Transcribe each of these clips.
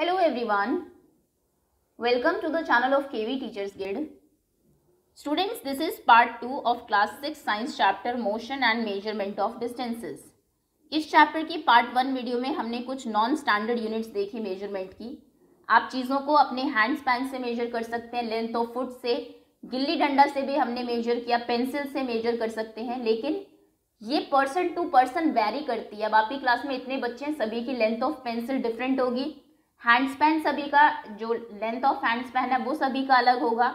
Hello everyone welcome to the channel of KV teachers guild students this is part two of class six science chapter motion and measurement of distances इस chapter की part one video में हमने कुछ non standard units देखी measurement की आप चीज़ों को अपने हैंड स्पैन से मेजर कर सकते हैं लेंथ ऑफ फुट से गिल्ली डंडा से भी हमने मेजर किया पेंसिल से मेजर कर सकते हैं लेकिन ये पर्सन टू पर्सन वेरी करती है अब आपकी क्लास में इतने बच्चे हैं सभी की लेंथ ऑफ पेंसिल डिफरेंट होगी हैंड स्पैन सभी का जो लेंथ ऑफ हैंड स्पैन है वो सभी का अलग होगा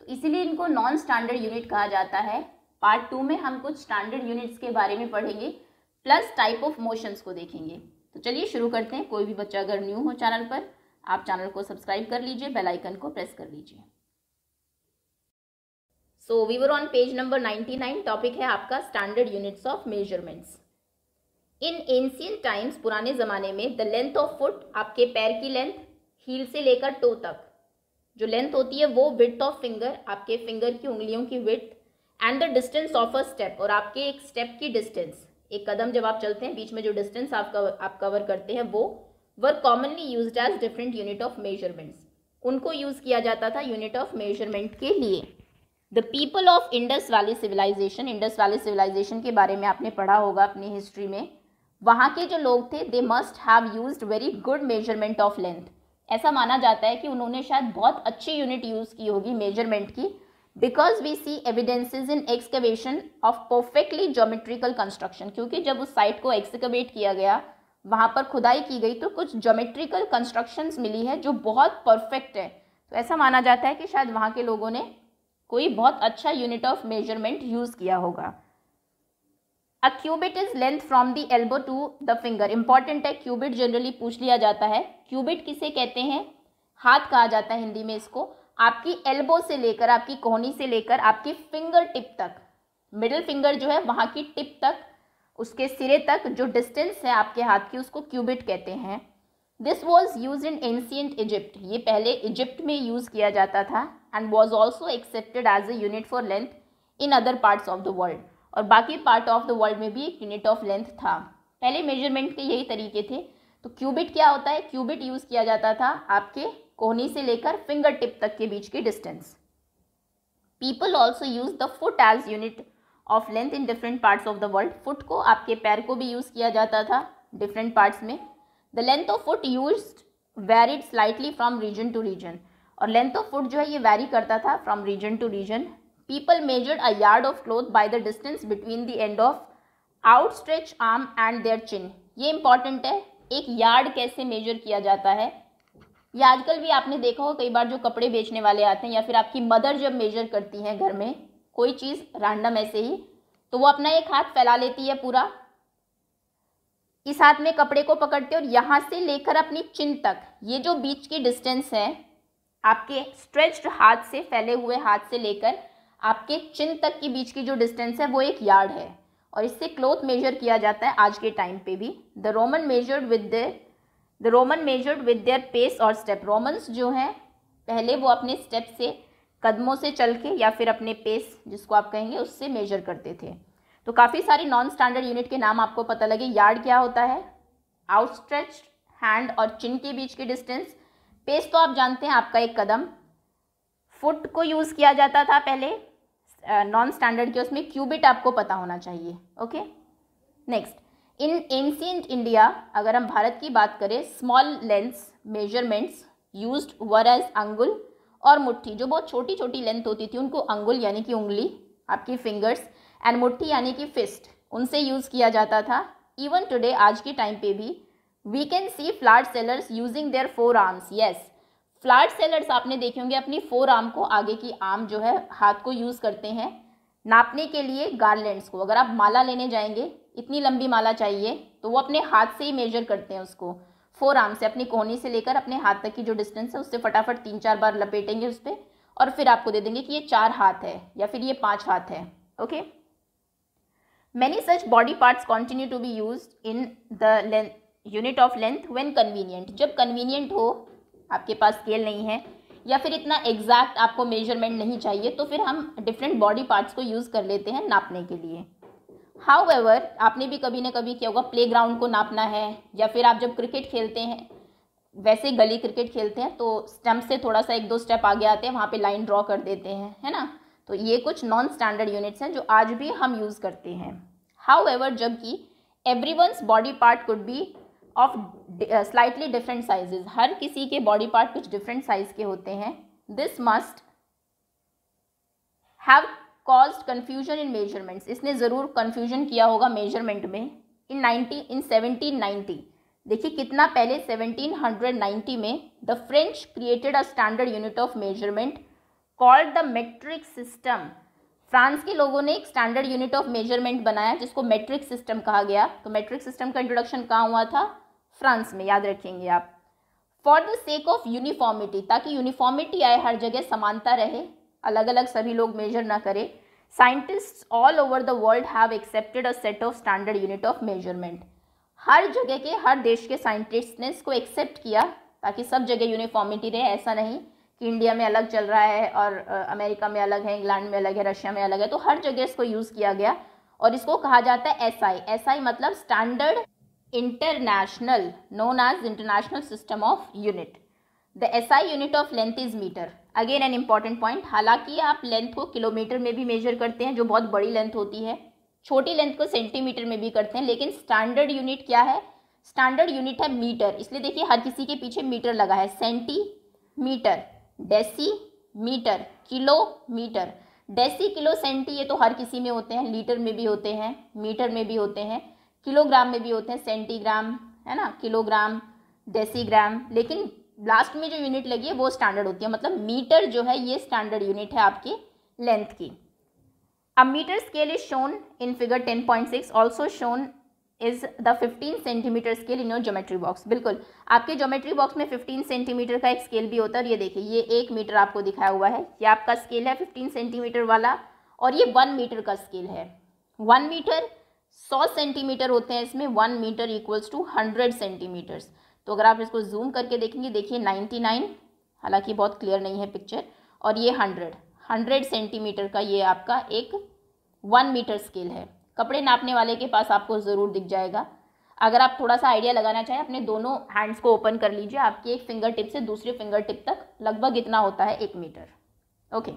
तो इसीलिए इनको नॉन स्टैंडर्ड यूनिट कहा जाता है पार्ट टू में हम कुछ स्टैंडर्ड यूनिट्स के बारे में पढ़ेंगे प्लस टाइप ऑफ मोशंस को देखेंगे तो चलिए शुरू करते हैं कोई भी बच्चा अगर न्यू हो चैनल पर आप चैनल को सब्सक्राइब कर लीजिए बेल आइकन को प्रेस कर लीजिए so we were on page number nine topic है आपका standard units of measurements in ancient times पुराने ज़माने में द लेंथ ऑफ फुट आपके पैर की लेंथ हील से लेकर टो तक जो लेंथ होती है वो विथ ऑफ फिंगर आपके फिंगर की उंगलियों की width and the distance of a step और आपके एक स्टेप की डिस्टेंस एक कदम जब आप चलते हैं बीच में जो डिस्टेंस आप कवर आप कवर करते हैं वो were commonly use as different unit of measurements उनको यूज़ किया जाता था यूनिट ऑफ मेजरमेंट के लिए the people of Indus valley civilisation Indus valley civilisation के बारे में आपने पढ़ा होगा अपनी हिस्ट्री में वहाँ के जो लोग थे they must have use very good measurement of length ऐसा माना जाता है कि उन्होंने शायद बहुत अच्छी यूनिट यूज़ की होगी मेजरमेंट की because we see evidences in excavation of perfectly geometrical construction क्योंकि जब उस साइट को एक्सकवेट किया गया वहाँ पर खुदाई की गई तो कुछ जोमेट्रिकल कंस्ट्रक्शंस मिली है जो बहुत परफेक्ट है तो ऐसा माना जाता है कि शायद वहाँ के लोगों ने कोई बहुत अच्छा यूनिट ऑफ मेजरमेंट यूज़ किया होगा a cubit is length from the elbow to the finger important है क्यूबिट जनरली पूछ लिया जाता है क्यूबिट किसे कहते हैं हाथ कहा जाता है हिंदी में इसको आपकी एल्बो से लेकर आपकी कोहनी से लेकर आपकी फिंगर टिप तक मिडिल फिंगर जो है वहाँ की टिप तक उसके सिरे तक जो डिस्टेंस है आपके हाथ की उसको क्यूबिट कहते हैं this was use in ancient Egypt ये पहले इजिप्ट में यूज़ किया जाता था and was also accepted as a unit for length in other parts of the world और बाकी पार्ट ऑफ द वर्ल्ड में भी एक यूनिट ऑफ लेंथ था पहले मेजरमेंट के यही तरीके थे तो क्यूबिट क्या होता है क्यूबिट यूज़ किया जाता था आपके कोहनी से लेकर फिंगर टिप तक के बीच की distance people also use the foot as unit of length in different parts of the world foot को आपके पैर को भी यूज़ किया जाता था डिफरेंट पार्ट्स में the length of foot use varied slightly from region to region और लेंथ ऑफ फुट जो है ये वेरी करता था from region to region People measured a yard of cloth by the distance between the end of outstretched arm and their chin. ये important है एक yard कैसे मेजर किया जाता है या आजकल भी आपने देखा हो कई बार जो कपड़े बेचने वाले आते हैं या फिर आपकी मदर जब मेजर करती हैं घर में कोई चीज़ रैंडम ऐसे ही तो वो अपना एक हाथ फैला लेती है पूरा इस हाथ में कपड़े को पकड़ते और यहाँ से लेकर अपनी चिन तक ये जो बीच की डिस्टेंस है आपके स्ट्रेच्ड हाथ से फैले हुए हाथ से लेकर आपके चिन तक के बीच की जो डिस्टेंस है वो एक यार्ड है और इससे क्लोथ मेजर किया जाता है आज के टाइम पे भी the Roman measured with the the Roman measured with their pace और स्टेप रोमन्स जो हैं पहले वो अपने स्टेप से कदमों से चल के या फिर अपने पेस जिसको आप कहेंगे उससे मेजर करते थे तो काफ़ी सारे नॉन स्टैंडर्ड यूनिट के नाम आपको पता लगे यार्ड क्या होता है आउटस्ट्रेच हैंड और चिन के बीच की डिस्टेंस पेस तो आप जानते हैं आपका एक कदम फुट को यूज़ किया जाता था पहले नॉन स्टैंडर्ड के उसमें क्यूबिट आपको पता होना चाहिए okay next in ancient India अगर हम भारत की बात करें small length measurements use were as अंगुल और मुट्ठी जो बहुत छोटी छोटी लेंथ होती थी उनको अंगुल यानी कि उंगली आपकी फिंगर्स एंड मुट्ठी यानी कि फिस्ट उनसे यूज़ किया जाता था इवन टुडे आज के टाइम पे भी we can see flat sellers using their forearms yes flat sellers आपने देखे होंगे अपनी फोर आर्म को आगे की आर्म जो है हाथ को यूज़ करते हैं नापने के लिए गार्लेंड्स को अगर आप माला लेने जाएंगे इतनी लंबी माला चाहिए तो वो अपने हाथ से ही मेजर करते हैं उसको फोर आर्म से अपनी कोहनी से लेकर अपने हाथ तक की जो डिस्टेंस है उससे फटाफट तीन चार बार लपेटेंगे उस पर और फिर आपको दे देंगे कि ये चार हाथ है या फिर ये पाँच हाथ है okay many such body parts continue to be use in the unit of length when convenient जब कन्वीनियंट हो आपके पास स्केल नहीं है या फिर इतना एग्जैक्ट आपको मेजरमेंट नहीं चाहिए तो फिर हम डिफरेंट बॉडी पार्ट्स को यूज़ कर लेते हैं नापने के लिए हाउ एवर आपने भी कभी ना कभी क्या होगा प्ले ग्राउंड को नापना है या फिर आप जब क्रिकेट खेलते हैं वैसे गली क्रिकेट खेलते हैं तो स्टम्प से थोड़ा सा एक दो स्टेप आगे आते हैं वहाँ पे लाइन ड्रॉ कर देते हैं है ना तो ये कुछ नॉन स्टैंडर्ड यूनिट्स हैं जो आज भी हम यूज़ करते हैं हाउ एवर जबकि every one's body part could be of slightly different sizes हर किसी के बॉडी पार्ट कुछ डिफरेंट साइज के होते हैं this must have cause confusion in measurements इसने ज़रूर कन्फ्यूजन किया होगा मेजरमेंट में in ninety in seventeen ninety देखिए कितना पहले सेवनटीन हंड्रेड नाइन्टी में the French created a standard unit of measurement called the metric system France के लोगों ने एक स्टैंडर्ड यूनिट ऑफ मेजरमेंट बनाया जिसको मेट्रिक सिस्टम कहा गया तो मेट्रिक सिस्टम का इंट्रोडक्शन कहाँ हुआ था फ्रांस में याद रखेंगे आप for the sake of uniformity ताकि यूनिफॉर्मिटी आए हर जगह समानता रहे अलग अलग सभी लोग मेजर ना करें scientist all over the world have accepted a set of standard unit of measurement हर जगह के हर देश के साइंटिस्ट ने इसको एक्सेप्ट किया ताकि सब जगह यूनिफॉर्मिटी रहे ऐसा नहीं कि इंडिया में अलग चल रहा है और अमेरिका में अलग है इंग्लैंड में अलग है रशिया में अलग है तो हर जगह इसको यूज़ किया गया और इसको कहा जाता है एस आई एस आई मतलब standard international known as international system of unit the SI unit of length is meter again an important point हालांकि आप length को किलोमीटर में भी measure करते हैं जो बहुत बड़ी length होती है छोटी length को सेंटीमीटर में भी करते हैं लेकिन standard unit क्या है standard unit है मीटर इसलिए देखिए हर किसी के पीछे मीटर लगा है centimetre decimetre kilometre deci kilo centi ये तो हर किसी में होते हैं लीटर में भी होते हैं मीटर में भी होते हैं किलोग्राम में भी होते हैं सेंटीग्राम है ना किलोग्राम डेसीग्राम लेकिन लास्ट में जो यूनिट लगी है वो स्टैंडर्ड होती है मतलब मीटर जो है ये स्टैंडर्ड यूनिट है आपकी लेंथ की अब metre scale is shown in figure 10.6 also shown is the 15 centimetre scale in your geometry box बिल्कुल आपके ज्योमेट्री बॉक्स में 15 सेंटीमीटर का एक स्केल भी होता है और ये देखिए ये एक मीटर आपको दिखाया हुआ है ये आपका स्केल है 15 सेंटीमीटर वाला और ये वन मीटर का स्केल है वन मीटर सौ सेंटीमीटर होते हैं इसमें one metre equals to hundred centimetres तो अगर आप इसको जूम करके देखेंगे देखिए नाइन्टी नाइन हालांकि बहुत क्लियर नहीं है पिक्चर और ये हंड्रेड हंड्रेड सेंटीमीटर का ये आपका एक वन मीटर स्केल है कपड़े नापने वाले के पास आपको ज़रूर दिख जाएगा अगर आप थोड़ा सा आइडिया लगाना चाहें अपने दोनों हैंड्स को ओपन कर लीजिए आपकी एक फिंगर टिप से दूसरे फिंगर टिप तक लगभग इतना होता है एक metre okay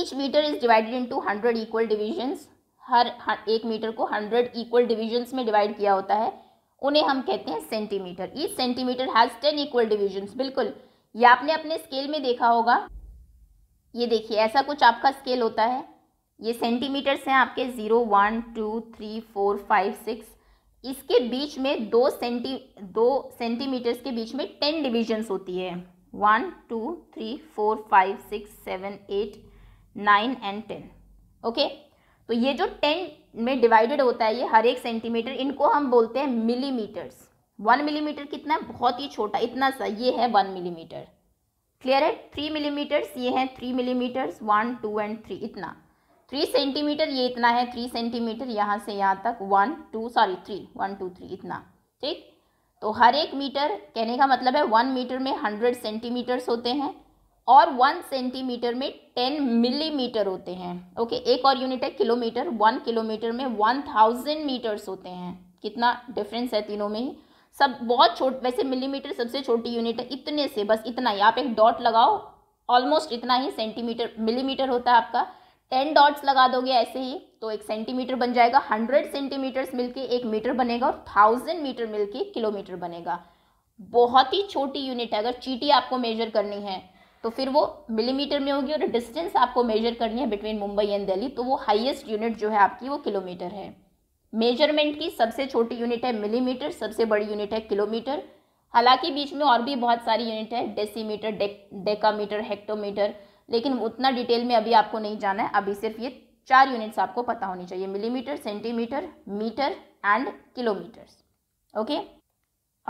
each metre is divided into hundred equal divisions हर एक मीटर को हंड्रेड इक्वल डिविजन्स में डिवाइड किया होता है उन्हें हम कहते हैं centimetre each centimetre has ten equal divisions बिल्कुल ये आपने अपने स्केल में देखा होगा ये देखिए ऐसा कुछ आपका स्केल होता है ये सेंटीमीटर्स हैं आपके zero one two three four five six इसके बीच में दो सेंटी दो सेंटीमीटर्स के बीच में टेन डिविजन्स होती है one two three four five six seven eight nine and ten okay तो ये जो टेन में डिवाइडेड होता है ये हर एक सेंटीमीटर इनको हम बोलते हैं मिलीमीटर्स वन मिलीमीटर कितना है बहुत ही छोटा इतना सा ये है वन मिलीमीटर क्लियर है थ्री मिलीमीटर्स ये हैं three millimetres one two and three इतना थ्री सेंटीमीटर ये इतना है थ्री सेंटीमीटर यहाँ से यहाँ तक one two sorry three one two three इतना ठीक तो हर एक मीटर कहने का मतलब है वन मीटर में हंड्रेड सेंटीमीटर्स होते हैं और वन सेंटीमीटर में टेन मिलीमीटर होते हैं ओके एक और यूनिट है किलोमीटर वन किलोमीटर में वन थाउजेंड मीटर्स होते हैं कितना डिफरेंस है तीनों में ही सब बहुत छोट वैसे मिलीमीटर सबसे छोटी यूनिट है इतने से बस इतना ही आप एक डॉट लगाओ ऑलमोस्ट इतना ही सेंटीमीटर मिलीमीटर होता है आपका टेन डॉट्स लगा दोगे ऐसे ही तो एक सेंटीमीटर बन जाएगा हंड्रेड सेंटीमीटर्स मिलके एक मीटर बनेगा और थाउजेंड मीटर मिलके किलोमीटर बनेगा बहुत ही छोटी यूनिट है अगर चीटी आपको मेजर करनी है तो फिर वो मिलीमीटर में होगी और डिस्टेंस आपको मेजर करनी है बिटवीन मुंबई एंड दिल्ली तो वो हाईएस्ट यूनिट जो है आपकी वो किलोमीटर है मेजरमेंट की सबसे छोटी यूनिट है मिलीमीटर सबसे बड़ी यूनिट है किलोमीटर हालांकि बीच में और भी बहुत सारी यूनिट है डेसीमीटर डेक डेकामीटर हेक्टोमीटर लेकिन उतना डिटेल में अभी आपको नहीं जाना है अभी सिर्फ ये चार यूनिट्स आपको पता होनी चाहिए millimetre centimetre metre and kilometres okay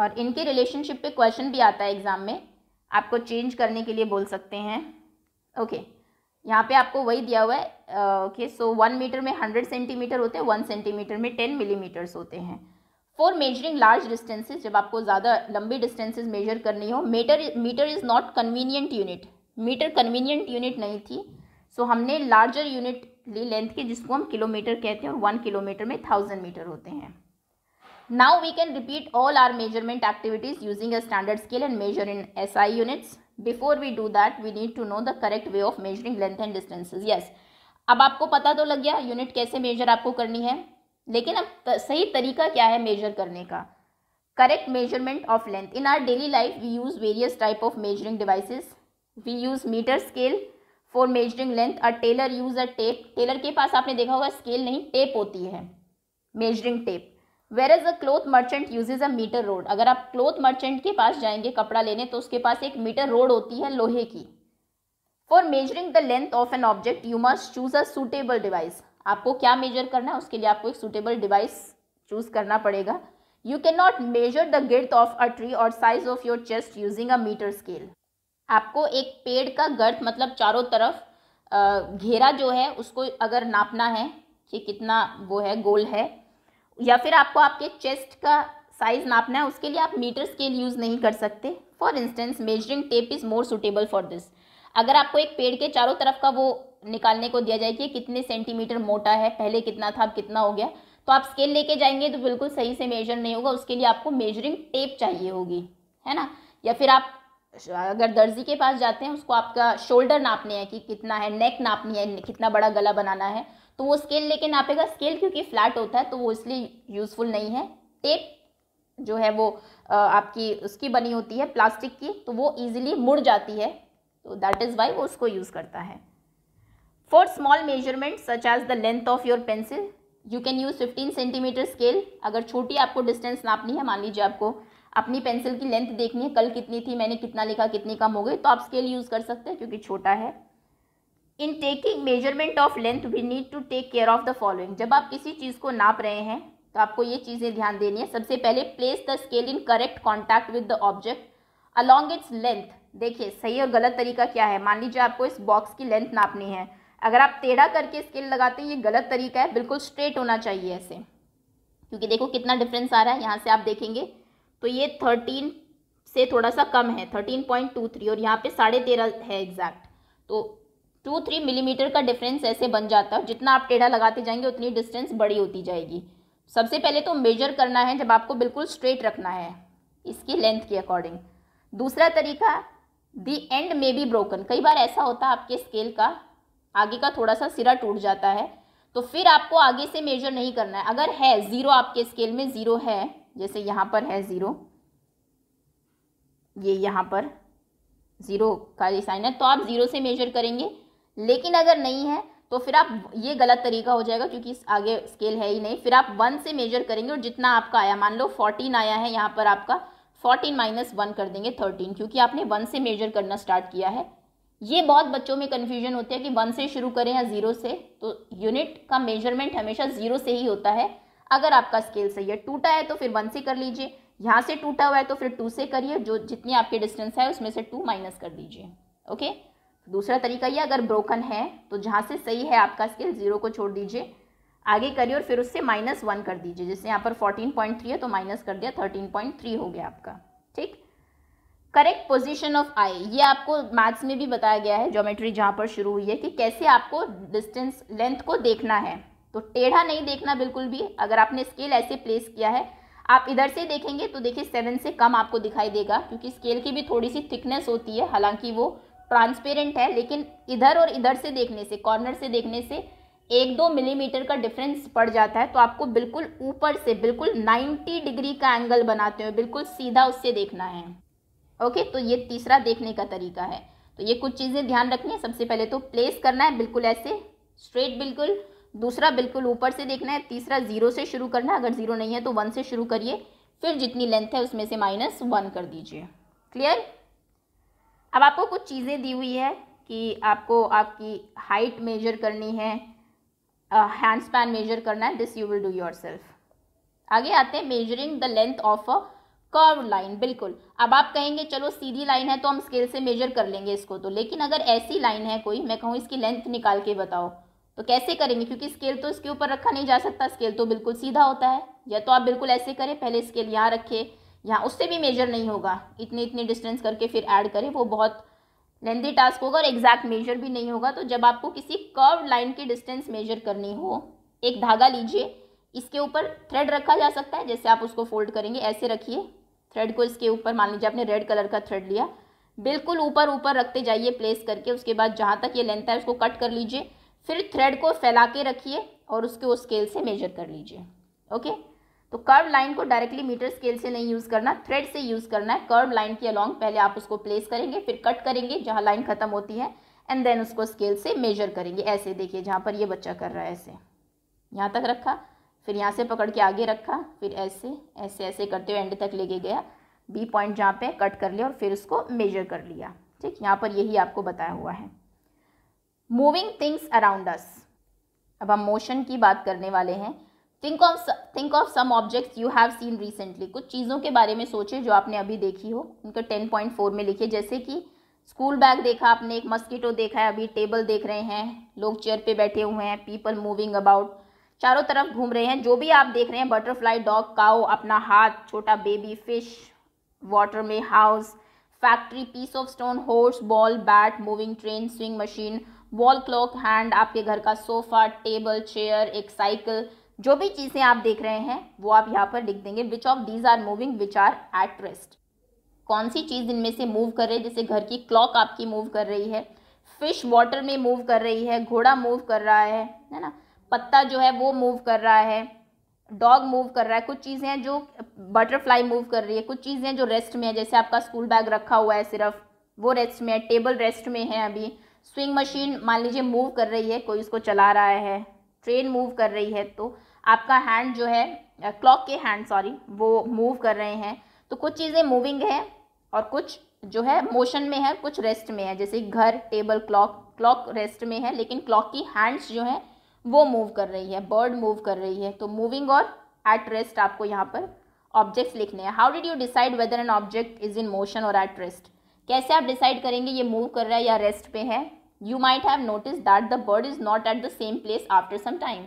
और इनके रिलेशनशिप पे क्वेश्चन भी आता है एग्जाम में आपको चेंज करने के लिए बोल सकते हैं ओके okay. यहाँ पे आपको वही दिया हुआ है ओके सो वन मीटर में हंड्रेड सेंटीमीटर होते हैं वन सेंटीमीटर में टेन मिलीमीटर्स होते हैं फॉर मेजरिंग लार्ज डिस्टेंसेज जब आपको ज़्यादा लंबी डिस्टेंसेज मेजर करनी हो metre metre is not convenient unit metre convenient unit नहीं थी सो so, हमने लार्जर यूनिट ली लेंथ के जिसको हम किलोमीटर कहते हैं और वन किलोमीटर में थाउजेंड मीटर होते हैं Now we can repeat all our measurement activities using a standard scale and measure in SI units. Before we do that, we need to know the correct way of measuring length and distances. Yes, अब आपको पता तो लग गया unit कैसे major आपको करनी है लेकिन अब सही तरीका क्या है मेजर करने का correct measurement of length in our daily life we use various type of measuring devices we use meter scale for measuring length a tailor use a tape tailor के पास आपने देखा होगा scale नहीं tape होती है measuring tape where as a cloth merchant use a metre rod अगर आप cloth merchant के पास जाएंगे कपड़ा लेने तो उसके पास एक मीटर रोड होती है लोहे की for measuring the length of an object you must choose a suitable device आपको क्या मेजर करना है उसके लिए आपको एक सूटेबल डिवाइस चूज करना पड़ेगा you can not measure the girth of a tree और size of your chest using a metre scale आपको एक पेड़ का गर्थ मतलब चारों तरफ घेरा जो है उसको अगर नापना है कि कितना वो है गोल है या फिर आपको आपके चेस्ट का साइज नापना है उसके लिए आप मीटर स्केल यूज़ नहीं कर सकते for instance measuring tape is more suitable for this अगर आपको एक पेड़ के चारों तरफ का वो निकालने को दिया जाए कि कितने सेंटीमीटर मोटा है पहले कितना था अब कितना हो गया तो आप स्केल लेके जाएंगे तो बिल्कुल सही से मेजर नहीं होगा उसके लिए आपको मेजरिंग टेप चाहिए होगी है ना या फिर आप अगर दर्जी के पास जाते हैं उसको आपका शोल्डर नापने हैं कि कितना है नेक नापनी है कितना बड़ा गला बनाना है तो वो स्केल लेके नापेगा स्केल क्योंकि फ्लैट होता है तो वो इसलिए यूज़फुल नहीं है टेप जो है वो आपकी उसकी बनी होती है प्लास्टिक की तो वो ईजिली मुड़ जाती है तो दैट इज़ वाई वो उसको यूज़ करता है for small measurement such as the length of your pencil you can use 15 centimetre scale अगर छोटी आपको डिस्टेंस नापनी है मान लीजिए आपको अपनी पेंसिल की लेंथ देखनी है कल कितनी थी मैंने कितना लिखा कितनी कम हो गई तो आप स्केल यूज़ कर सकते हैं क्योंकि छोटा है in taking measurement of length we need to take care of the following जब आप किसी चीज़ को नाप रहे हैं तो आपको ये चीज़ें ध्यान देनी है सबसे पहले place the scale in correct contact with the object along its length देखिए सही और गलत तरीका क्या है मान लीजिए आपको इस बॉक्स की लेंथ नापनी है अगर आप टेढ़ा करके स्केल लगाते हैं ये गलत तरीका है बिल्कुल स्ट्रेट होना चाहिए ऐसे क्योंकि देखो कितना डिफरेंस आ रहा है यहाँ से आप देखेंगे तो ये थर्टीन से थोड़ा सा कम है थर्टीन पॉइंट टू थ्री और यहाँ पे साढ़े तेरह है एग्जैक्ट तो टू थ्री मिलीमीटर का डिफरेंस ऐसे बन जाता है जितना आप टेढ़ा लगाते जाएंगे उतनी डिस्टेंस बड़ी होती जाएगी सबसे पहले तो मेजर करना है जब आपको बिल्कुल स्ट्रेट रखना है इसकी लेंथ के अकॉर्डिंग दूसरा तरीका the end may be broken कई बार ऐसा होता है आपके स्केल का आगे का थोड़ा सा सिरा टूट जाता है तो फिर आपको आगे से मेजर नहीं करना है अगर है ज़ीरो आपके स्केल में ज़ीरो है जैसे यहाँ पर है ज़ीरो ये यहाँ पर ज़ीरो का साइन है तो आप ज़ीरो से मेजर करेंगे लेकिन अगर नहीं है तो फिर आप ये गलत तरीका हो जाएगा क्योंकि आगे स्केल है ही नहीं फिर आप वन से मेजर करेंगे और जितना आपका आया मान लो फोर्टीन आया है यहाँ पर आपका फोर्टीन माइनस वन कर देंगे थर्टीन क्योंकि आपने वन से मेजर करना स्टार्ट किया है ये बहुत बच्चों में कन्फ्यूजन होती है कि वन से शुरू करें या ज़ीरो से तो यूनिट का मेजरमेंट हमेशा ज़ीरो से ही होता है अगर आपका स्केल सही है टूटा है तो फिर वन से कर लीजिए यहाँ से टूटा हुआ है तो फिर टू से करिए जो जितनी आपकी डिस्टेंस है उसमें से टू माइनस कर दीजिए ओके दूसरा तरीका ये अगर ब्रोकन है तो जहाँ से सही है आपका स्केल जीरो को छोड़ दीजिए आगे करिए और फिर उससे माइनस वन कर दीजिए जैसे यहाँ पर फोर्टीन पॉइंट थ्री है तो माइनस कर दिया थर्टीन पॉइंट थ्री हो गया आपका ठीक करेक्ट पोजिशन ऑफ आई ये आपको मैथ्स में भी बताया गया है ज्योमेट्री जहाँ पर शुरू हुई है कि कैसे आपको डिस्टेंस लेंथ को देखना है तो टेढ़ा नहीं देखना बिल्कुल भी अगर आपने स्केल ऐसे प्लेस किया है आप इधर से देखेंगे तो देखिए सेवन से कम आपको दिखाई देगा क्योंकि स्केल की भी थोड़ी सी थिकनेस होती है हालांकि वो ट्रांसपेरेंट है लेकिन इधर और इधर से देखने से कॉर्नर से देखने से एक दो मिलीमीटर का डिफरेंस पड़ जाता है तो आपको बिल्कुल ऊपर से बिल्कुल 90 डिग्री का एंगल बनाते हुए बिल्कुल सीधा उससे देखना है ओके तो ये तीसरा देखने का तरीका है तो ये कुछ चीज़ें ध्यान रखनी है सबसे पहले तो प्लेस करना है बिल्कुल ऐसे स्ट्रेट बिल्कुल दूसरा बिल्कुल ऊपर से देखना है तीसरा ज़ीरो से शुरू करना अगर ज़ीरो नहीं है तो वन से शुरू करिए फिर जितनी लेंथ है उसमें से माइनस वन कर दीजिए क्लियर अब आपको कुछ चीज़ें दी हुई है कि आपको आपकी हाइट मेजर करनी है हैंड स्पैन मेजर करना है this you will do yourself आगे आते हैं measuring the length of a curve line बिल्कुल अब आप कहेंगे चलो सीधी लाइन है तो हम स्केल से मेजर कर लेंगे इसको तो लेकिन अगर ऐसी लाइन है कोई मैं कहूँ इसकी लेंथ निकाल के बताओ तो कैसे करेंगे क्योंकि स्केल तो इसके ऊपर रखा नहीं जा सकता स्केल तो बिल्कुल सीधा होता है या तो आप बिल्कुल ऐसे करें पहले स्केल यहाँ रखें यहाँ उससे भी मेजर नहीं होगा इतने इतने डिस्टेंस करके फिर ऐड करें वो बहुत लेंदी टास्क होगा और एग्जैक्ट मेजर भी नहीं होगा तो जब आपको किसी कर्व लाइन की डिस्टेंस मेजर करनी हो एक धागा लीजिए इसके ऊपर थ्रेड रखा जा सकता है जैसे आप उसको फोल्ड करेंगे ऐसे रखिए थ्रेड को इसके ऊपर मान लीजिए आपने रेड कलर का थ्रेड लिया बिल्कुल ऊपर ऊपर रखते जाइए प्लेस करके उसके बाद जहाँ तक ये लेंथ है उसको कट कर लीजिए फिर थ्रेड को फैला के रखिए और उसको स्केल से मेजर कर लीजिए ओके तो कर्व लाइन को डायरेक्टली मीटर स्केल से नहीं यूज़ करना थ्रेड से यूज़ करना है कर्व लाइन के अलॉन्ग पहले आप उसको प्लेस करेंगे फिर कट करेंगे जहाँ लाइन खत्म होती है एंड देन उसको स्केल से मेजर करेंगे ऐसे देखिए जहाँ पर ये बच्चा कर रहा है ऐसे यहाँ तक रखा फिर यहाँ से पकड़ के आगे रखा फिर ऐसे ऐसे ऐसे करते हुए एंड तक लेके गया बी पॉइंट जहाँ पे कट कर लिया और फिर उसको मेजर कर लिया ठीक यहाँ पर यही आपको बताया हुआ है मूविंग थिंग्स अराउंड अस अब हम मोशन की बात करने वाले हैं think of think of some objects you have seen recently कुछ चीज़ों के बारे में सोचे जो आपने अभी देखी हो उनको टेन पॉइंट फोर में लिखिए जैसे कि स्कूल बैग देखा आपने एक मस्कीटो देखा है अभी टेबल देख रहे हैं लोग चेयर पे बैठे हुए हैं पीपल मूविंग अबाउट चारों तरफ घूम रहे हैं जो भी आप देख रहे हैं बटरफ्लाई डॉग काओ अपना हाथ छोटा बेबी फिश वाटर में house factory piece of stone horse ball bat moving train swing machine wall clock hand आपके घर का सोफा टेबल चेयर एक साइकिल जो भी चीज़ें आप देख रहे हैं वो आप यहाँ पर लिख देंगे which of these are moving which are at rest कौन सी चीज़ इनमें से मूव कर रही है जैसे घर की क्लॉक आपकी मूव कर रही है फिश वाटर में मूव कर रही है घोड़ा मूव कर रहा है है ना पत्ता जो है वो मूव कर रहा है डॉग मूव कर रहा है कुछ चीज़ें हैं जो बटरफ्लाई मूव कर रही है कुछ चीज़ें जो रेस्ट में है जैसे आपका स्कूल बैग रखा हुआ है सिर्फ वो रेस्ट में है टेबल रेस्ट में है अभी स्विंग मशीन मान लीजिए मूव कर रही है कोई उसको चला रहा है ट्रेन मूव कर रही है तो आपका हैंड जो है क्लॉक के हैंड सॉरी वो मूव कर रहे हैं तो कुछ चीज़ें मूविंग है और कुछ जो है मोशन में है कुछ रेस्ट में है जैसे घर टेबल क्लॉक क्लॉक रेस्ट में है लेकिन क्लॉक की हैंड्स जो है वो मूव कर रही है बर्ड मूव कर रही है तो मूविंग और एट रेस्ट आपको यहाँ पर ऑब्जेक्ट्स लिखने हैं how did you decide whether an object is in motion और एट रेस्ट कैसे आप डिसाइड करेंगे ये मूव कर रहा है या रेस्ट पे है you might have notice that the bird is not at the same place after some time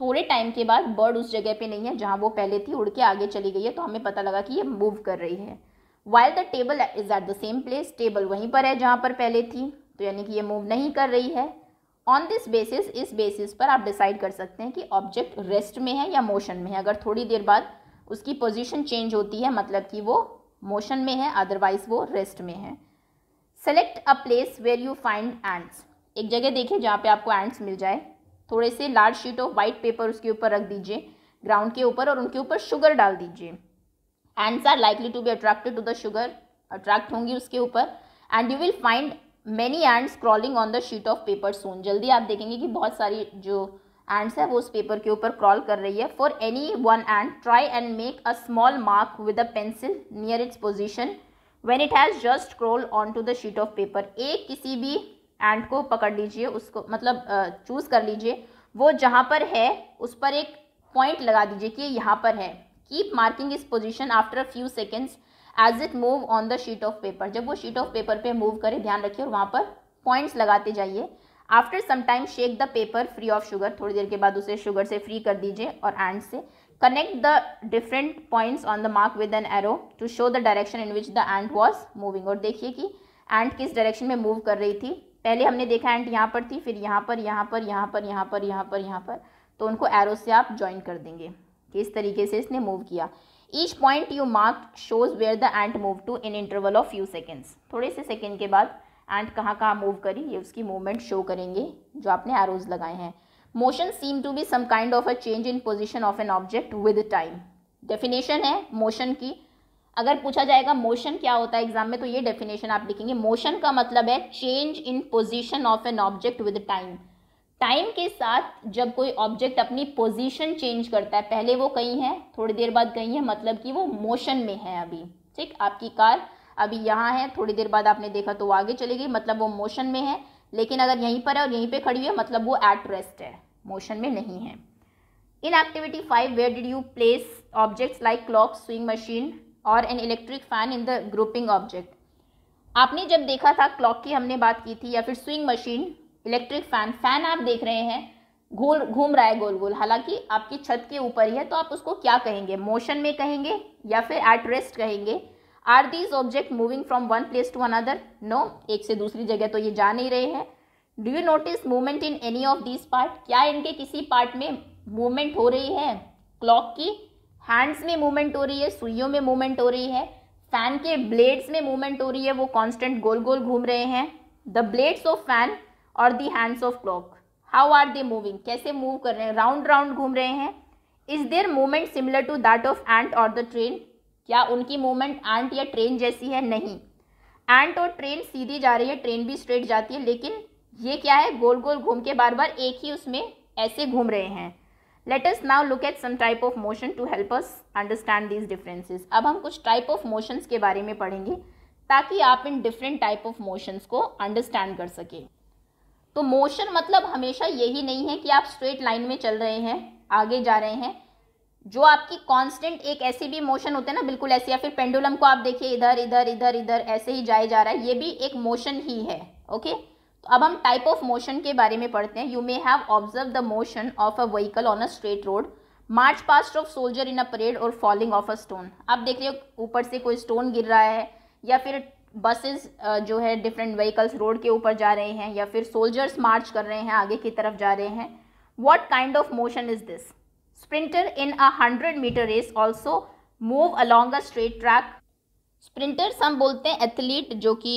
थोड़े टाइम के बाद बर्ड उस जगह पे नहीं है जहाँ वो पहले थी उड़ के आगे चली गई है तो हमें पता लगा कि ये मूव कर रही है while the table is at the same place table वहीं पर है जहाँ पर पहले थी तो यानी कि ये मूव नहीं कर रही है ऑन दिस बेसिस इस बेसिस पर आप डिसाइड कर सकते हैं कि ऑब्जेक्ट रेस्ट में है या मोशन में है अगर थोड़ी देर बाद उसकी पोजिशन चेंज होती है मतलब कि वो मोशन में है अदरवाइज वो रेस्ट में है select a place where you find ants एक जगह देखें जहाँ पे आपको एंड्स मिल जाए थोड़े से large sheet of white paper उसके ऊपर रख दीजिए ग्राउंड के ऊपर और उनके ऊपर शुगर डाल दीजिए ants are likely to be attracted to the sugar attract होंगी उसके ऊपर and you will find many ants crawling on the sheet of paper soon जल्दी आप देखेंगे कि बहुत सारी जो एंड्स है वो उस पेपर के ऊपर क्रॉल कर रही है for any one ant try and make a small mark with a pencil near its position when it has just crawl on to the sheet of paper एक किसी भी एंड को पकड़ लीजिए उसको मतलब चूज़ कर लीजिए वो जहाँ पर है उस पर एक पॉइंट लगा दीजिए कि यहाँ पर है keep marking its position after a few seconds as it move on the sheet of paper जब वो शीट ऑफ पेपर पे मूव करे ध्यान रखिए और वहाँ पर पॉइंट्स लगाते जाइए after some time shake the paper free of sugar थोड़ी देर के बाद उसे शुगर से फ्री कर दीजिए और एंड से connect the different points on the mark with an arrow to show the direction in which the ant was moving और देखिए कि एंड किस डायरेक्शन में मूव कर रही थी पहले हमने देखा एंड यहाँ पर थी फिर यहाँ पर यहाँ पर यहाँ पर यहाँ पर यहाँ पर यहाँ पर तो उनको एरो से आप ज्वाइन कर देंगे कि इस तरीके से इसने मूव किया each point you mark shows where the ant move to in interval of few seconds थोड़े से सेकेंड के बाद एंड कहाँ कहाँ मूव करी ये उसकी मूवमेंट शो करेंगे जो आपने एरोज लगाए हैं motion seem to be some kind of a change in position of an object with time definition है मोशन की अगर पूछा जाएगा मोशन क्या होता है एग्जाम में तो ये डेफिनेशन आप लिखेंगे मोशन का मतलब है change in position of an object with time time के साथ जब कोई ऑब्जेक्ट अपनी पोजीशन चेंज करता है पहले वो कहीं है थोड़ी देर बाद कहीं है मतलब कि वो मोशन में है अभी ठीक आपकी कार अभी यहाँ है थोड़ी देर बाद आपने देखा तो वो आगे चले गई मतलब वो मोशन में है लेकिन अगर यहीं पर है और यहीं पे खड़ी है मतलब वो एट रेस्ट है मोशन में नहीं है in activity five where did you place objects like clock swing machine और an electric fan in the grouping object आपने जब देखा था क्लॉक की हमने बात की थी या फिर swing machine electric fan fan आप देख रहे हैं घूम घूम रहा है गोल गोल हालांकि आपकी छत के ऊपर ही है तो आप उसको क्या कहेंगे मोशन में कहेंगे या फिर एट रेस्ट कहेंगे are these object moving from one place to another no एक से दूसरी जगह तो ये जा नहीं रहे हैं do you notice movement in any of this part क्या इनके किसी पार्ट में मूवमेंट हो रही है क्लॉक की हैंड्स में मूवमेंट हो रही है सुइयों में मूवमेंट हो रही है फैन के ब्लेड्स में मूवमेंट हो रही है वो कॉन्स्टेंट गोल गोल घूम रहे हैं द ब्लेड्स ऑफ फैन और the hands of clock how are they moving कैसे मूव कर रहे हैं राउंड राउंड घूम रहे हैं is there movement similar to that of ant और द ट्रेन क्या उनकी मूवमेंट एंट या ट्रेन जैसी है नहीं एंट और ट्रेन सीधी जा रही है ट्रेन भी स्ट्रेट जाती है लेकिन ये क्या है गोल गोल घूम के बार बार एक ही उसमें ऐसे घूम रहे हैं let's now look at some type of motion to help us understand these differences अब हम कुछ टाइप ऑफ मोशंस के बारे में पढ़ेंगे ताकि आप इन डिफरेंट टाइप ऑफ मोशंस को अंडरस्टैंड कर सकें तो मोशन मतलब हमेशा यही नहीं है कि आप स्ट्रेट लाइन में चल रहे हैं आगे जा रहे हैं जो आपकी कांस्टेंट एक ऐसे भी मोशन होते हैं ना बिल्कुल ऐसे या फिर पेंडुलम को आप देखिए इधर इधर इधर इधर ऐसे ही जाए जा रहा है ये भी एक मोशन ही है ओके तो अब हम टाइप ऑफ मोशन के बारे में पढ़ते हैं you may have observe the motion of a vehicle on a straight road march past of soldier in a parade और फॉलिंग ऑफ अ स्टोन आप देख रहे हो ऊपर से कोई स्टोन गिर रहा है या फिर बसेस जो है डिफरेंट व्हीकल्स रोड के ऊपर जा रहे हैं या फिर सोल्जर्स मार्च कर रहे हैं आगे की तरफ जा रहे हैं what kind of motion is this Sprinter in a 100 meter race also move along a straight track. Sprinters हम बोलते हैं एथलीट जो कि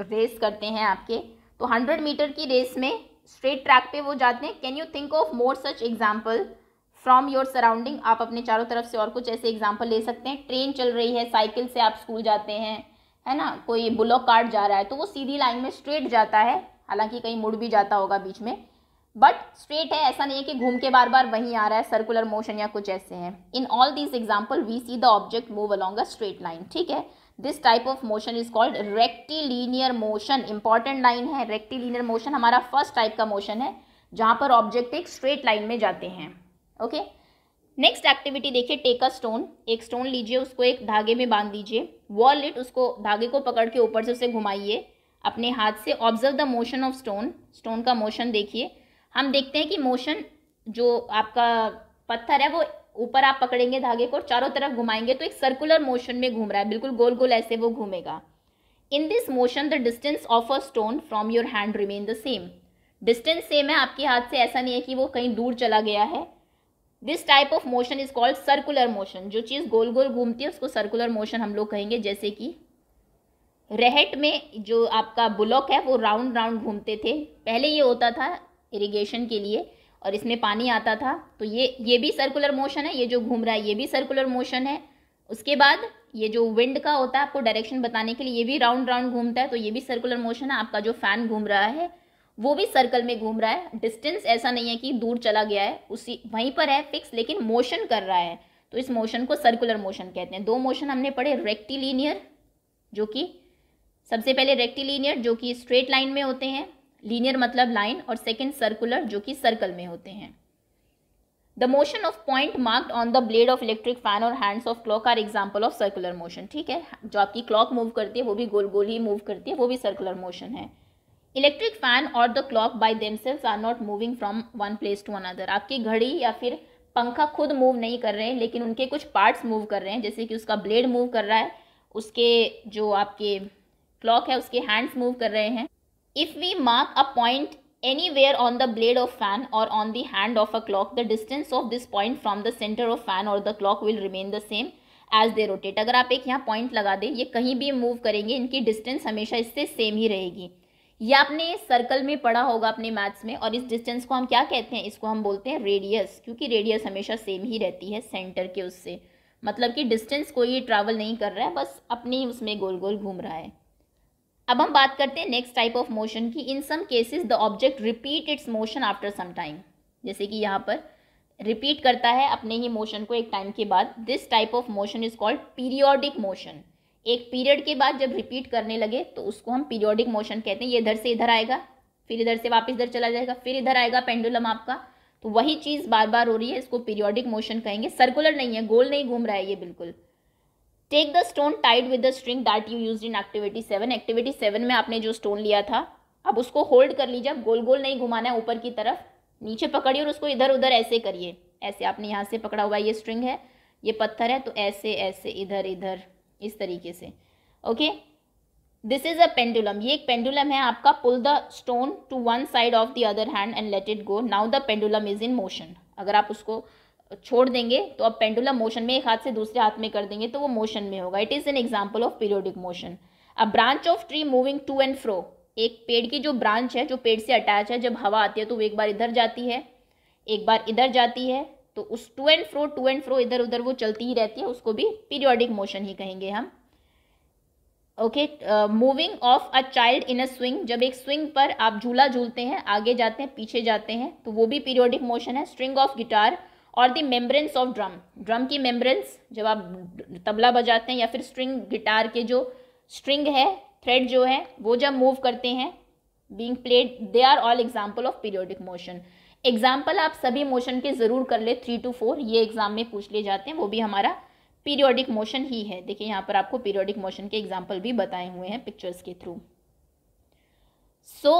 रेस करते हैं आपके तो 100 मीटर की रेस में स्ट्रेट ट्रैक पे वो जाते हैं can you think of more such example from your surrounding आप अपने चारों तरफ से और कुछ ऐसे एग्जाम्पल ले सकते हैं ट्रेन चल रही है साइकिल से आप स्कूल जाते हैं है ना कोई बुलॉक कार्ड जा रहा है तो वो सीधी लाइन में स्ट्रेट जाता है हालांकि कहीं मुड़ भी जाता होगा बीच में बट स्ट्रेट है ऐसा नहीं है कि घूम के बार बार वहीं आ रहा है सर्कुलर मोशन या कुछ ऐसे हैं in all this example we see the object move along a straight line ठीक है this type of motion is called rectilinear motion important line है रेक्टिलीनियर मोशन हमारा फर्स्ट टाइप का मोशन है जहाँ पर ऑब्जेक्ट एक स्ट्रेट लाइन में जाते हैं ओके नेक्स्ट एक्टिविटी देखिए टेक अ स्टोन एक स्टोन लीजिए उसको एक धागे में बांध दीजिए वॉल इट उसको धागे को पकड़ के ऊपर से उसे घुमाइए अपने हाथ से observe the motion of stone stone का मोशन देखिए हम देखते हैं कि मोशन जो आपका पत्थर है वो ऊपर आप पकड़ेंगे धागे को और चारों तरफ घुमाएंगे तो एक सर्कुलर मोशन में घूम रहा है बिल्कुल गोल गोल ऐसे वो घूमेगा in this motion the distance of a stone from your hand remain the same distance same है आपके हाथ से ऐसा नहीं है कि वो कहीं दूर चला गया है this type of motion is called circular motion जो चीज़ गोल गोल घूमती है उसको सर्कुलर मोशन हम लोग कहेंगे जैसे कि रेहट में जो आपका ब्लॉक है वो राउंड राउंड घूमते थे पहले ये होता था इरिगेशन के लिए और इसमें पानी आता था तो ये ये भी सर्कुलर मोशन है ये जो घूम रहा है ये भी सर्कुलर मोशन है उसके बाद ये जो विंड का होता है आपको डायरेक्शन बताने के लिए ये भी राउंड राउंड घूमता है तो ये भी सर्कुलर मोशन है आपका जो फैन घूम रहा है वो भी सर्कल में घूम रहा है डिस्टेंस ऐसा नहीं है कि दूर चला गया है उसी वहीं पर है फिक्स लेकिन मोशन कर रहा है तो इस मोशन को सर्कुलर मोशन कहते हैं दो मोशन हमने पढ़े रेक्टिलीनियर जो कि सबसे पहले रेक्टिलीनियर जो कि स्ट्रेट लाइन में होते हैं लीनियर मतलब लाइन और सेकेंड सर्कुलर जो कि सर्कल में होते हैं the motion of point marked on the blade of electric fan और hands of clock are example of circular motion ठीक है जो आपकी क्लॉक मूव करती है वो भी गोल गोल ही मूव करती है वो भी सर्कुलर मोशन है इलेक्ट्रिक फैन और the clock by cells are not moving from one place to another आपकी घड़ी या फिर पंखा खुद मूव नहीं कर रहे हैं लेकिन उनके कुछ पार्ट्स मूव कर रहे हैं जैसे कि उसका ब्लेड मूव कर रहा है उसके जो आपके क्लॉक है उसके हैंड्स मूव कर रहे हैं If we mark a point anywhere on the blade of fan or on the hand of a clock the distance of this point from the centre of fan और the clock will remain the same as they rotate अगर आप एक यहाँ point लगा दें ये कहीं भी मूव करेंगे इनकी डिस्टेंस हमेशा इससे सेम ही रहेगी ये आपने सर्कल में पढ़ा होगा अपने मैथ्स में और इस डिस्टेंस को हम क्या कहते हैं इसको हम बोलते हैं रेडियस क्योंकि रेडियस हमेशा सेम ही रहती है सेंटर के उससे मतलब कि डिस्टेंस कोई ट्रैवल नहीं कर रहा है बस अपनी उसमें गोल गोल घूम रहा है अब हम बात करते हैं नेक्स्ट टाइप ऑफ मोशन की in some cases the object repeat its motion after some time जैसे कि यहाँ पर रिपीट करता है अपने ही मोशन को एक टाइम के बाद this type of motion is called periodic motion एक पीरियड के बाद जब रिपीट करने लगे तो उसको हम पीरियोडिक मोशन कहते हैं ये इधर से इधर आएगा फिर इधर से वापस इधर चला जाएगा फिर इधर आएगा पेंडुलम आपका तो वही चीज़ बार बार हो रही है इसको पीरियोडिक मोशन कहेंगे सर्कुलर नहीं है गोल नहीं घूम रहा है ये बिल्कुल take the stone tied with the string that you use in activity seven activity seven में आपने जो स्टोन लिया था अब उसको होल्ड कर लीजिए अब गोल गोल नहीं घुमाना है ऊपर की तरफ नीचे पकड़िए और उसको इधर उधर ऐसे करिए ऐसे आपने यहाँ से पकड़ा हुआ ये स्ट्रिंग है ये पत्थर है तो ऐसे ऐसे इधर इधर इस तरीके से okay this is a pendulum ये एक पेंडुलम है आपका pull the stone to one side of the other hand and let it go now the pendulum is in motion अगर आप उसको छोड़ देंगे तो आप पेंडुलम मोशन में एक हाथ से दूसरे हाथ में कर देंगे तो वो मोशन में होगा it is an example of periodic motion a branch of tree moving to and fro एक पेड़ की जो ब्रांच है जो पेड़ से अटैच है जब हवा आती है तो वो एक बार इधर जाती है एक बार इधर जाती है तो उस to and fro to and fro इधर उधर वो चलती ही रहती है उसको भी पीरियोडिक मोशन ही कहेंगे हम okay moving of a child in a swing जब एक स्विंग पर आप झूला झूलते हैं आगे जाते हैं पीछे जाते हैं तो वो भी पीरियोडिक मोशन है स्ट्रिंग ऑफ गिटार और the membranes of drum drum की मेम्ब्रेंस जब आप तबला बजाते हैं या फिर स्ट्रिंग गिटार के जो स्ट्रिंग है थ्रेड जो है वो जब मूव करते हैं being played they are all example of periodic motion example आप सभी मोशन के ज़रूर कर ले थ्री टू फोर ये एग्जाम में पूछ लिए जाते हैं वो भी हमारा पीरियोडिक मोशन ही है देखिए यहाँ पर आपको पीरियोडिक मोशन के एग्जाम्पल भी बताए हुए हैं पिक्चर्स के through so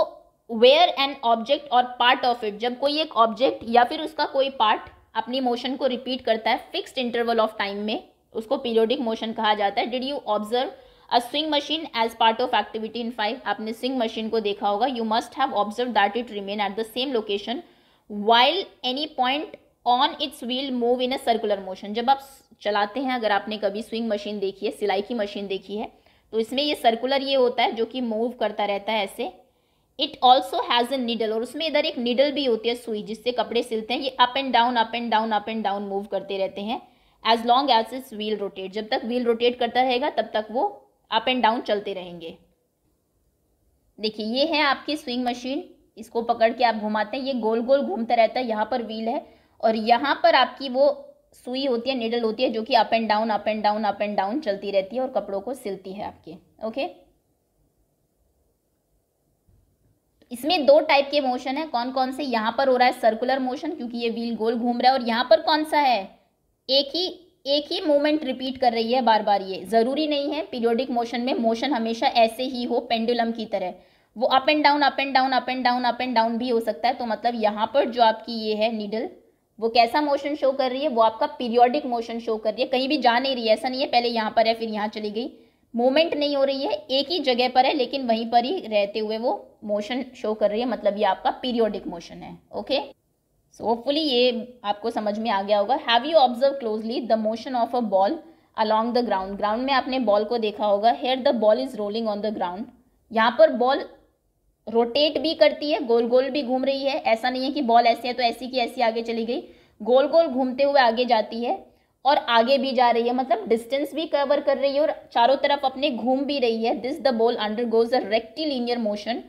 where an object or part of it जब कोई एक ऑब्जेक्ट या फिर उसका कोई पार्ट अपनी मोशन को रिपीट करता है फिक्स्ड इंटरवल ऑफ टाइम में उसको पीरियोडिक मोशन कहा जाता है did you observe a swing machine as part of activity in five आपने स्विंग मशीन को देखा होगा you must have observe that it remain at the same location while any point on its wheel move in a circular motion जब आप चलाते हैं अगर आपने कभी स्विंग मशीन देखी है सिलाई की मशीन देखी है तो इसमें ये सर्कुलर ये होता है जो कि मूव करता रहता है ऐसे it also has a needle और उसमें इधर एक नीडल भी होती है सुई जिससे कपड़े सिलते हैं ये up and down up and down up and down move करते रहते हैं as long as is wheel rotate जब तक व्हील रोटेट करता रहेगा तब तक वो अप एंड डाउन चलते रहेंगे देखिए ये है आपकी स्विंग मशीन इसको पकड़ के आप घुमाते हैं ये गोल गोल घूमता रहता है यहाँ पर व्हील है और यहाँ पर आपकी वो सुई होती है निडल होती है जो कि up and down up and down up and down चलती रहती है और कपड़ों को सिलती है आपके ओके इसमें दो टाइप के मोशन है कौन कौन से यहाँ पर हो रहा है सर्कुलर मोशन क्योंकि ये व्हील गोल घूम रहा है और यहाँ पर कौन सा है एक ही एक ही मूवमेंट रिपीट कर रही है बार बार ये ज़रूरी नहीं है पीरियोडिक मोशन में मोशन हमेशा ऐसे ही हो पेंडुलम की तरह वो up and down up and down up and down up and down भी हो सकता है तो मतलब यहाँ पर जो आपकी ये है नीडल वो कैसा मोशन शो कर रही है वो आपका पीरियोडिक मोशन शो कर रही है कहीं भी जा नहीं रही है ऐसा नहीं है पहले यहाँ पर है फिर यहाँ चली गई मूवमेंट नहीं हो रही है एक ही जगह पर है लेकिन वहीं पर ही रहते हुए वो मोशन शो कर रही है मतलब ये आपका पीरियोडिक मोशन है ओके सो होपफुली ये आपको समझ में आ गया होगा have you observe closely the motion of a ball along the ground ground में आपने बॉल को देखा होगा here the ball is rolling on the ground यहाँ पर बॉल रोटेट भी करती है गोल गोल भी घूम रही है ऐसा नहीं है कि बॉल ऐसी है तो ऐसी की ऐसी आगे चली गई गोल गोल घूमते हुए आगे जाती है और आगे भी जा रही है मतलब डिस्टेंस भी कवर कर रही है और चारों तरफ अपने घूम भी रही है this the ball undergoes a rectilinear motion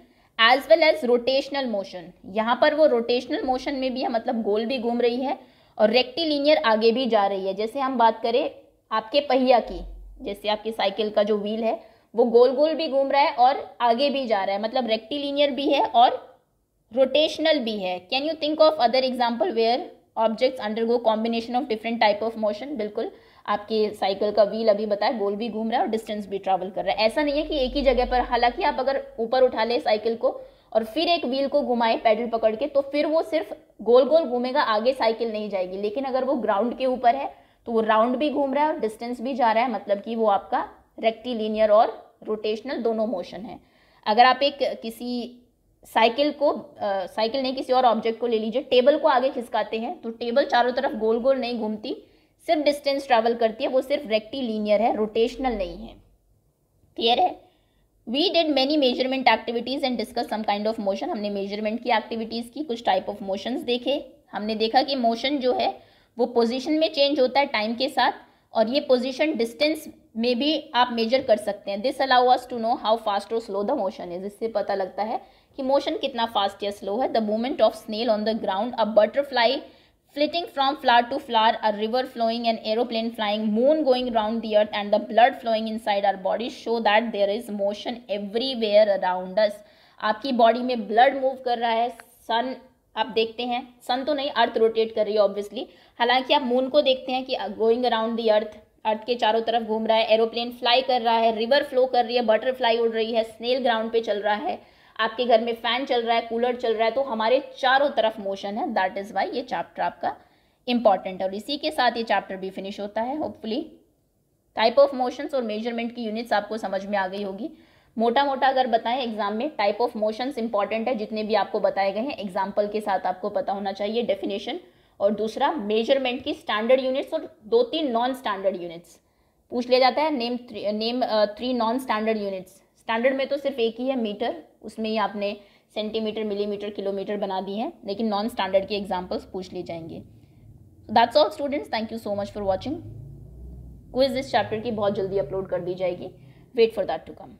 as well as rotational motion यहाँ पर वो रोटेशनल मोशन में भी है मतलब गोल भी घूम रही है और रेक्टिलीनियर आगे भी जा रही है जैसे हम बात करें आपके पहिया की जैसे आपकी साइकिल का जो व्हील है वो गोल गोल भी घूम रहा है और आगे भी जा रहा है मतलब रेक्टिलीनियर भी है और रोटेशनल भी है can you think of other example where objects undergo combination of different type of motion बिल्कुल आपके साइकिल का व्हील अभी बताया गोल भी घूम रहा है और डिस्टेंस भी ट्रैवल कर रहा है ऐसा नहीं है कि एक ही जगह पर हालांकि आप अगर ऊपर उठा ले साइकिल को और फिर एक व्हील को घुमाए पैडल पकड़ के तो फिर वो सिर्फ गोल गोल घूमेगा आगे साइकिल नहीं जाएगी लेकिन अगर वो ग्राउंड के ऊपर है तो वो राउंड भी घूम रहा है और डिस्टेंस भी जा रहा है मतलब कि वो आपका रेक्टिलीनियर और रोटेशनल दोनों मोशन है अगर आप एक किसी साइकिल को साइकिल नहीं किसी और ऑब्जेक्ट को ले लीजिए टेबल को आगे खिसकाते हैं तो टेबल चारों तरफ गोल गोल नहीं घूमती सिर्फ डिस्टेंस ट्रैवल करती है वो सिर्फ रेक्टिलीनियर है रोटेशनल नहीं है क्लियर है we did many measurement activities and discuss some kind of motion हमने मेजरमेंट की एक्टिविटीज़ की कुछ टाइप ऑफ मोशन देखे हमने देखा कि मोशन जो है वो पोजिशन में चेंज होता है टाइम के साथ और ये पोजिशन डिस्टेंस में भी आप मेजर कर सकते हैं this allow us to know how fast or slow the motion is इससे पता लगता है कि मोशन कितना फास्ट या स्लो है the movement of snail on the ground a butterfly flitting from flower to flower a river flowing and aeroplane flying moon going round the earth and the blood flowing inside our body show that there is motion everywhere around us आपकी body में blood move कर रहा है सन आप देखते हैं सन तो नहीं अर्थ रोटेट कर रही है ऑब्वियसली हालांकि आप मून को देखते हैं कि गोइंग अराउंड दी अर्थ अर्थ के चारों तरफ घूम रहा है एरोप्लेन फ्लाई कर रहा है रिवर फ्लो कर रही है बटरफ्लाई उड़ रही है स्नेल ग्राउंड पे चल रहा है आपके घर में फैन चल रहा है कूलर चल रहा है तो हमारे चारों तरफ मोशन है दैट इज़ वाई ये चैप्टर आपका इंपॉर्टेंट है और इसी के साथ ये चैप्टर भी फिनिश होता है होपफुली टाइप ऑफ मोशंस और मेजरमेंट की यूनिट्स आपको समझ में आ गई होगी मोटा मोटा अगर बताएं एग्जाम में टाइप ऑफ मोशंस इंपॉर्टेंट है जितने भी आपको बताए गए हैं एग्जाम्पल के साथ आपको पता होना चाहिए डेफिनेशन और दूसरा मेजरमेंट की स्टैंडर्ड यूनिट्स और दो तीन नॉन स्टैंडर्ड यूनिट्स पूछ लिया जाता है name three name three non standard units standard में तो सिर्फ एक ही है मीटर उसमें ही आपने सेंटीमीटर मिलीमीटर किलोमीटर बना दी है लेकिन नॉन स्टैंडर्ड के एग्जाम्पल्स पूछ लिए जाएंगे that's all students thank you so much for watching quiz इस चैप्टर की बहुत जल्दी अपलोड कर दी जाएगी wait for that to come